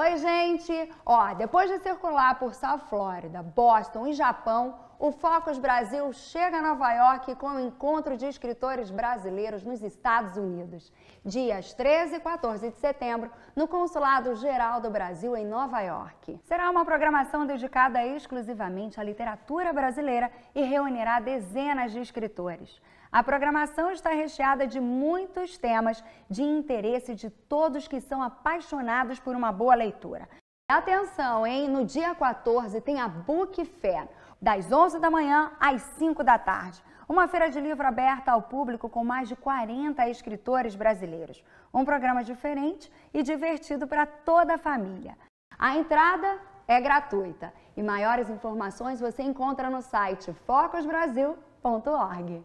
Oi, gente! Ó, depois de circular por South Florida, Boston e Japão, o Focus Brasil chega a Nova York com o encontro de escritores brasileiros nos Estados Unidos, dias 13 e 14 de setembro, no Consulado Geral do Brasil em Nova York. Será uma programação dedicada exclusivamente à literatura brasileira e reunirá dezenas de escritores. A programação está recheada de muitos temas de interesse de todos que são apaixonados por uma boa leitura. Atenção, hein? No dia 14 tem a Book Fair, das 11 da manhã às 5 da tarde. Uma feira de livro aberta ao público com mais de 40 escritores brasileiros. Um programa diferente e divertido para toda a família. A entrada é gratuita e maiores informações você encontra no site focosbrasil.org.